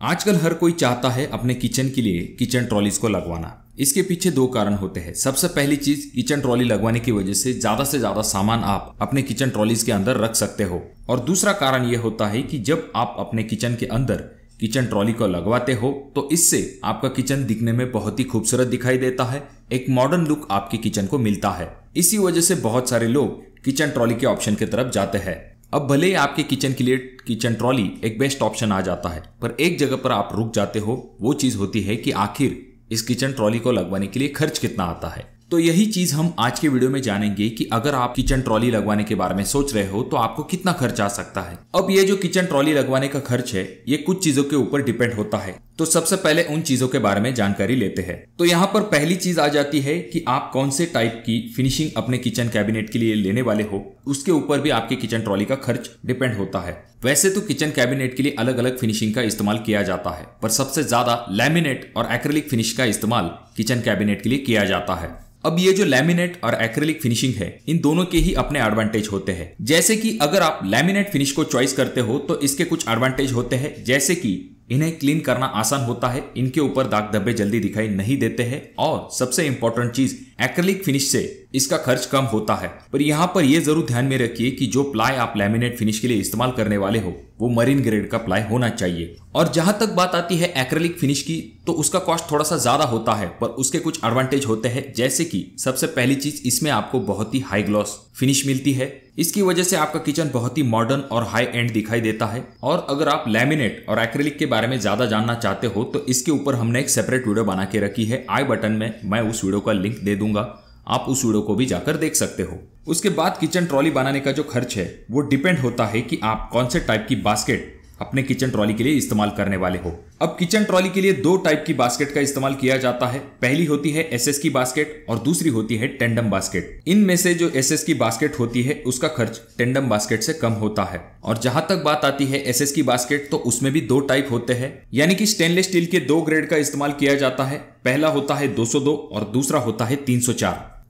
आजकल हर कोई चाहता है अपने किचन के लिए किचन ट्रॉलीज को लगवाना इसके पीछे दो कारण होते हैं सबसे पहली चीज किचन ट्रॉली लगवाने की वजह से ज्यादा से ज्यादा सामान आप अपने किचन ट्रॉलीज के अंदर रख सकते हो और दूसरा कारण यह होता है कि जब आप अपने किचन के अंदर किचन ट्रॉली को लगवाते हो तो इससे आपका किचन दिखने में बहुत ही खूबसूरत दिखाई देता है एक मॉडर्न लुक आपके किचन को मिलता है इसी वजह से बहुत सारे लोग किचन ट्रॉली के ऑप्शन की तरफ जाते हैं अब भले ही आपके किचन के लिए किचन ट्रॉली एक बेस्ट ऑप्शन आ जाता है पर एक जगह पर आप रुक जाते हो वो चीज होती है कि आखिर इस किचन ट्रॉली को लगवाने के लिए खर्च कितना आता है तो यही चीज हम आज के वीडियो में जानेंगे कि अगर आप किचन ट्रॉली लगवाने के बारे में सोच रहे हो तो आपको कितना खर्च आ सकता है अब ये जो किचन ट्रॉली लगवाने का खर्च है ये कुछ चीजों के ऊपर डिपेंड होता है तो सबसे पहले उन चीजों के बारे में जानकारी लेते हैं तो यहाँ पर पहली चीज आ जाती है कि आप कौन से टाइप की फिनिशिंग अपने किचन कैबिनेट के लिए लेने वाले हो उसके ऊपर भी आपके किचन ट्रॉली का खर्च डिपेंड होता है वैसे तो किचन कैबिनेट के लिए अलग अलग फिनिशिंग का इस्तेमाल किया जाता है पर सबसे ज्यादा लेमिनेट और एक्रेलिक फिनिश का इस्तेमाल किचन कैबिनेट के लिए किया जाता है अब ये जो लैमिनेट और एक्रेलिक फिनिशिंग है इन दोनों के ही अपने एडवांटेज होते हैं जैसे कि अगर आप लैमिनेट फिनिश को चॉइस करते हो तो इसके कुछ एडवांटेज होते हैं जैसे कि इन्हें क्लीन करना आसान होता है इनके ऊपर दाग धब्बे जल्दी दिखाई नहीं देते हैं और सबसे इंपॉर्टेंट चीज एक्रेलिक फिनिश से इसका खर्च कम होता है पर यहाँ पर यह जरूर ध्यान में रखिए कि जो प्लाई आप लेमिनेट फिनिश के लिए इस्तेमाल करने वाले हो वो मरीन ग्रेड का प्लाई होना चाहिए और जहां तक बात आती है एक्रेलिक फिनिश की तो उसका कॉस्ट थोड़ा सा ज्यादा होता है पर उसके कुछ एडवांटेज होते हैं जैसे कि सबसे पहली चीज इसमें आपको बहुत ही हाई ग्लॉस फिनिश मिलती है इसकी वजह से आपका किचन बहुत ही मॉडर्न और हाई एंड दिखाई देता है और अगर आप लेमिनेट और एक्रेलिक के बारे में ज्यादा जानना चाहते हो तो इसके ऊपर हमने एक सेपरेट वीडियो बना के रखी है आई बटन में मैं उस वीडियो का लिंक दे दूंगा दूंगा आप उस वीडियो को भी जाकर देख सकते हो उसके बाद किचन ट्रॉली बनाने का जो खर्च है वो डिपेंड होता है कि आप कौन से टाइप की बास्केट अपने किचन ट्रॉली के लिए इस्तेमाल करने वाले हो अब किचन ट्रॉली के लिए दो टाइप की बास्केट का इस्तेमाल किया जाता है पहली होती है एसएस की बास्केट और दूसरी होती है टेंडम बास्केट इनमें से जो एसएस की बास्केट होती है उसका खर्च टेंडम बास्केट से कम होता है और जहां तक बात आती है एसएस की बास्केट तो उसमें भी दो टाइप होते हैं यानी कि स्टेनलेस स्टील के दो ग्रेड का इस्तेमाल किया जाता है पहला होता है दो और दूसरा होता है तीन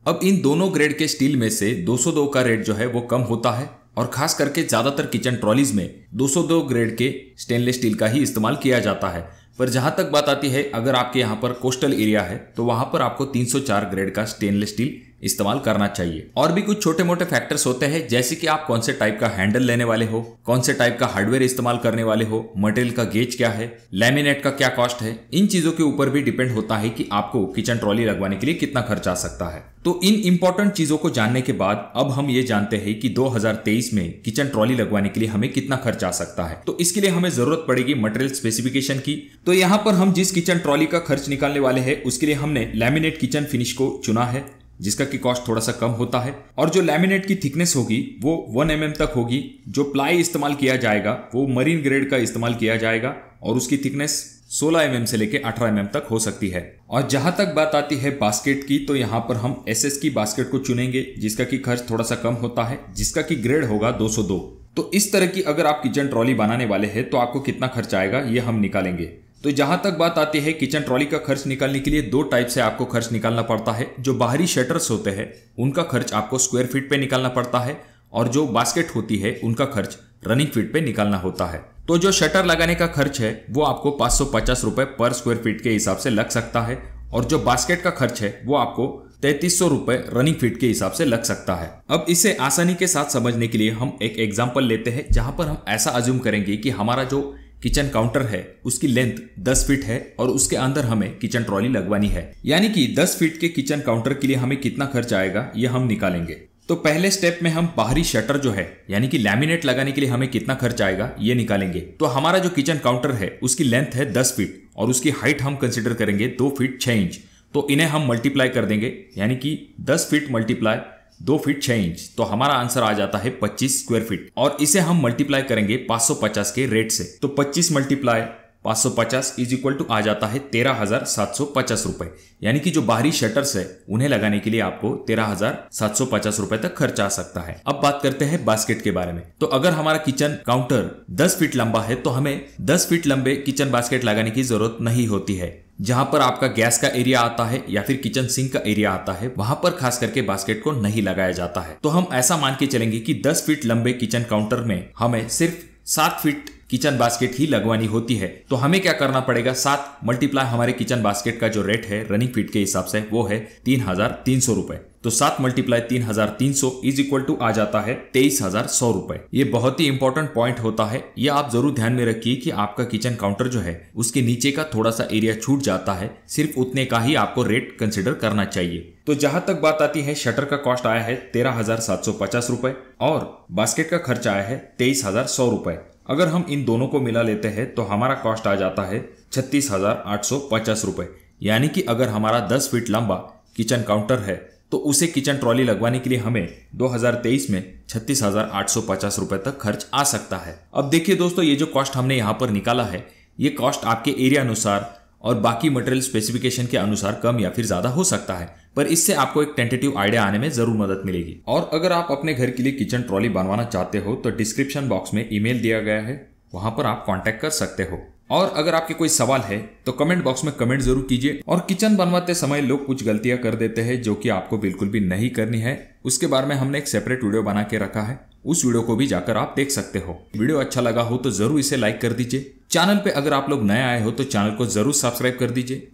अब इन दोनों ग्रेड के स्टील में से 202 का रेट जो है वो कम होता है और खास करके ज्यादातर किचन ट्रॉलीज में 202 ग्रेड के स्टेनलेस स्टील का ही इस्तेमाल किया जाता है पर जहां तक बात आती है अगर आपके यहाँ पर कोस्टल एरिया है तो वहां पर आपको 304 ग्रेड का स्टेनलेस स्टील इस्तेमाल करना चाहिए और भी कुछ छोटे मोटे फैक्टर्स होते हैं जैसे कि आप कौन से टाइप का हैंडल लेने वाले हो कौन से टाइप का हार्डवेयर इस्तेमाल करने वाले हो मटेरियल का गेज क्या है लेमिनेट का क्या कॉस्ट है इन चीजों के ऊपर भी डिपेंड होता है कि आपको किचन ट्रॉली लगवाने के लिए कितना खर्च आ सकता है तो इन इंपॉर्टेंट चीजों को जानने के बाद अब हम ये जानते हैं कि 2023 में किचन ट्रॉली लगवाने के लिए हमें कितना खर्च आ सकता है तो इसके लिए हमें जरूरत पड़ेगी मटेरियल स्पेसिफिकेशन की तो यहाँ पर हम जिस किचन ट्रॉली का खर्च निकालने वाले हैं उसके लिए हमने लेमिनेट किचन फिनिश को चुना है जिसका की कॉस्ट थोड़ा सा कम होता है और जो लैमिनेट की थिकनेस होगी वो वन एम mm तक होगी जो प्लाई इस्तेमाल किया जाएगा वो मरीन ग्रेड का इस्तेमाल किया जाएगा और उसकी थिकनेस 16 एम mm से लेके 18 एम mm तक हो सकती है और जहां तक बात आती है बास्केट की तो यहाँ पर हम एस एस की बास्केट को चुनेंगे जिसका की खर्च थोड़ा सा कम होता है जिसका की ग्रेड होगा 202 तो इस तरह की अगर आप किचन ट्रॉली बनाने वाले हैं तो आपको कितना खर्च आएगा ये हम निकालेंगे तो जहां तक बात आती है किचन ट्रॉली का खर्च निकालने के लिए दो टाइप से आपको खर्च निकालना पड़ता है जो बाहरी शटर्स होते हैं उनका खर्च आपको स्क्वायर फीट पे निकालना पड़ता है और जो बास्केट होती है उनका खर्च रनिंग फीट पे निकालना होता है तो जो शटर लगाने का खर्च है वो आपको पांच सौ पर स्क्वायर फीट के हिसाब से लग सकता है और जो बास्केट का खर्च है वो आपको तैतीस सौ रनिंग फीट के हिसाब से लग सकता है अब इसे आसानी के साथ समझने के लिए हम एक एग्जाम्पल लेते हैं जहां पर हम ऐसा अज्यूम करेंगे कि हमारा जो किचन काउंटर है उसकी लेंथ 10 फीट है और उसके अंदर हमें किचन ट्रॉली लगवानी है यानी कि 10 फीट के किचन काउंटर के लिए हमें कितना खर्च आएगा ये हम निकालेंगे तो पहले स्टेप में हम बाहरी शटर जो है यानी कि लैमिनेट लगाने के लिए हमें कितना खर्च आएगा ये निकालेंगे तो हमारा जो किचन काउंटर है उसकी लेंथ है दस फीट और उसकी हाइट हम कंसिडर करेंगे दो फीट छः इंच तो इन्हें हम मल्टीप्लाई कर देंगे यानी कि दस फीट मल्टीप्लाई दो फीट छह इंच तो हमारा आंसर आ जाता है पच्चीस स्क्वायर फीट और इसे हम मल्टीप्लाई करेंगे पांच के रेट से तो पच्चीस मल्टीप्लाई पचास इज इक्वल टू आ जाता है तेरह हजार सात सौ पचास रुपए यानी कि जो बाहरी शटर्स है उन्हें लगाने के लिए आपको तेरह हजार सात सौ पचास रुपए तक खर्च आ सकता है अब बात करते हैं बास्केट के बारे में तो अगर हमारा किचन काउंटर 10 फीट लंबा है तो हमें 10 फीट लंबे किचन बास्केट लगाने की जरूरत नहीं होती है जहां पर आपका गैस का एरिया आता है या फिर किचन सिंक का एरिया आता है वहां पर खास करके बास्केट को नहीं लगाया जाता है तो हम ऐसा मान के चलेंगे कि 10 फीट लंबे किचन काउंटर में हमें सिर्फ सात फीट किचन बास्केट ही लगवानी होती है तो हमें क्या करना पड़ेगा सात मल्टीप्लाई हमारे किचन बास्केट का जो रेट है रनिंग फीट के हिसाब से वो है तीन हजार तीन सौ रुपए तो सात मल्टीप्लाई तीन हजार तीन सौ इज इक्वल टू आ जाता है तेईस हजार सौ रुपए ये बहुत ही इंपॉर्टेंट पॉइंट होता है ये आप जरूर ध्यान में रखिए कि आपका किचन काउंटर जो है उसके नीचे का थोड़ा सा एरिया छूट जाता है सिर्फ उतने का ही आपको रेट कंसिडर करना चाहिए तो जहां तक बात आती है शटर का कॉस्ट आया है तेरह हजार सात सौ पचास रुपए और बास्केट का खर्च आया है तेईस हजार सौ रुपए अगर हम इन दोनों को मिला लेते हैं तो हमारा कॉस्ट आ जाता है छत्तीस हजार आठ सौ पचास रुपए यानी कि अगर हमारा दस फीट लंबा किचन काउंटर है तो उसे किचन ट्रॉली लगवाने के लिए हमें 2023 में छत्तीस हजार तक खर्च आ सकता है अब देखिए दोस्तों ये जो कॉस्ट हमने यहाँ पर निकाला है ये कॉस्ट आपके एरिया अनुसार और बाकी मटेरियल स्पेसिफिकेशन के अनुसार कम या फिर ज्यादा हो सकता है पर इससे आपको एक टेंटेटिव आइडिया आने में जरूर मदद मिलेगी और अगर आप अपने घर के लिए किचन ट्रॉली बनवाना चाहते हो तो डिस्क्रिप्शन बॉक्स में ईमेल दिया गया है वहां पर आप कॉन्टेक्ट कर सकते हो और अगर आपके कोई सवाल है तो कमेंट बॉक्स में कमेंट जरूर कीजिए और किचन बनवाते समय लोग कुछ गलतियां कर देते हैं जो कि आपको बिल्कुल भी नहीं करनी है उसके बारे में हमने एक सेपरेट वीडियो बना के रखा है उस वीडियो को भी जाकर आप देख सकते हो वीडियो अच्छा लगा हो तो जरूर इसे लाइक कर दीजिए चैनल पे अगर आप लोग नए आए हो तो चैनल को जरूर सब्सक्राइब कर दीजिए